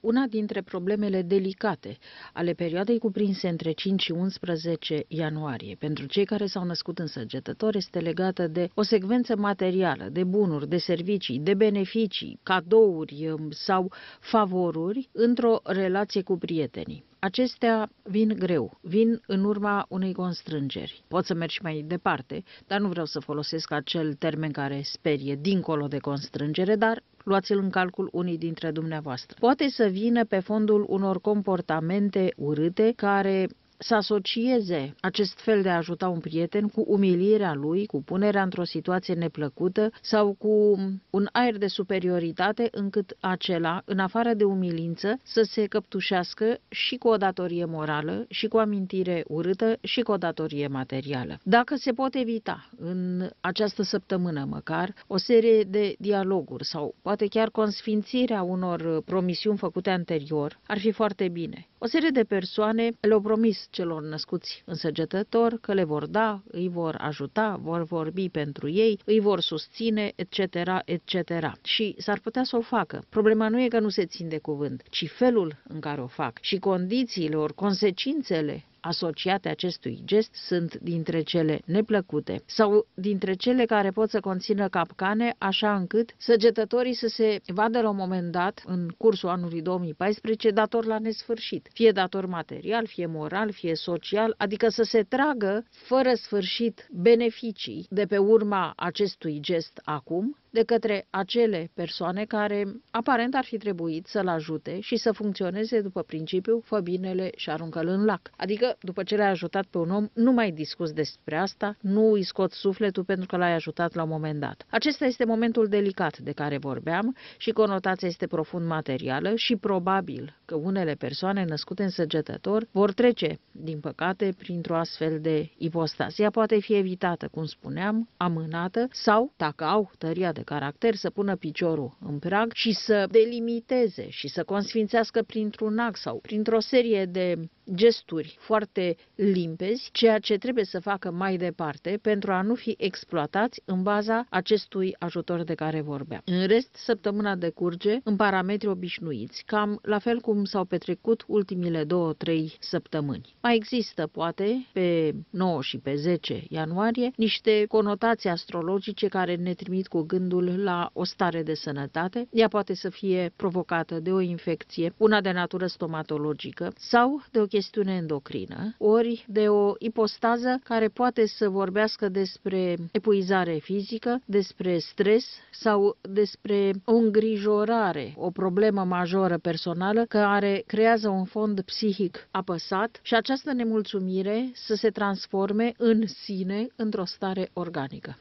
Una dintre problemele delicate ale perioadei cuprinse între 5 și 11 ianuarie pentru cei care s-au născut în săgetător este legată de o secvență materială de bunuri, de servicii, de beneficii, cadouri um, sau favoruri într-o relație cu prietenii. Acestea vin greu, vin în urma unei constrângeri. Pot să mergi mai departe, dar nu vreau să folosesc acel termen care sperie dincolo de constrângere, dar luați-l în calcul unii dintre dumneavoastră. Poate să vină pe fondul unor comportamente urâte care să asocieze acest fel de a ajuta un prieten cu umilirea lui, cu punerea într-o situație neplăcută sau cu un aer de superioritate încât acela, în afară de umilință, să se căptușească și cu o datorie morală, și cu o amintire urâtă, și cu o datorie materială. Dacă se pot evita în această săptămână măcar o serie de dialoguri sau poate chiar consfințirea unor promisiuni făcute anterior, ar fi foarte bine. O serie de persoane le-au promis celor născuți însăgetător că le vor da, îi vor ajuta, vor vorbi pentru ei, îi vor susține, etc., etc. Și s-ar putea să o facă. Problema nu e că nu se țin de cuvânt, ci felul în care o fac și condițiile, ori consecințele asociate acestui gest sunt dintre cele neplăcute sau dintre cele care pot să conțină capcane, așa încât săgetătorii să se vadă la un moment dat, în cursul anului 2014, dator la nesfârșit, fie dator material, fie moral, fie social, adică să se tragă fără sfârșit beneficii de pe urma acestui gest acum, de către acele persoane care aparent ar fi trebuit să-l ajute și să funcționeze după principiul fă binele și aruncă în lac. Adică după ce l-ai ajutat pe un om, nu mai discuți despre asta, nu îi scoți sufletul pentru că l-ai ajutat la un moment dat. Acesta este momentul delicat de care vorbeam și conotația este profund materială și probabil că unele persoane născute în săgetător vor trece, din păcate, printr-o astfel de ipostas. Ea poate fi evitată, cum spuneam, amânată sau, dacă au tăria de caracter, să pună piciorul în prag și să delimiteze și să consfințească printr-un act sau printr-o serie de gesturi foarte limpezi, ceea ce trebuie să facă mai departe pentru a nu fi exploatați în baza acestui ajutor de care vorbeam. În rest, săptămâna decurge în parametri obișnuiți, cam la fel cum s-au petrecut ultimile două trei săptămâni. Mai există, poate, pe 9 și pe 10 ianuarie, niște conotații astrologice care ne trimit cu gândul la o stare de sănătate. Ea poate să fie provocată de o infecție, una de natură stomatologică sau de o chestiune endocrină, ori de o ipostază care poate să vorbească despre epuizare fizică, despre stres sau despre o îngrijorare, o problemă majoră personală care creează un fond psihic apăsat și această nemulțumire să se transforme în sine într-o stare organică.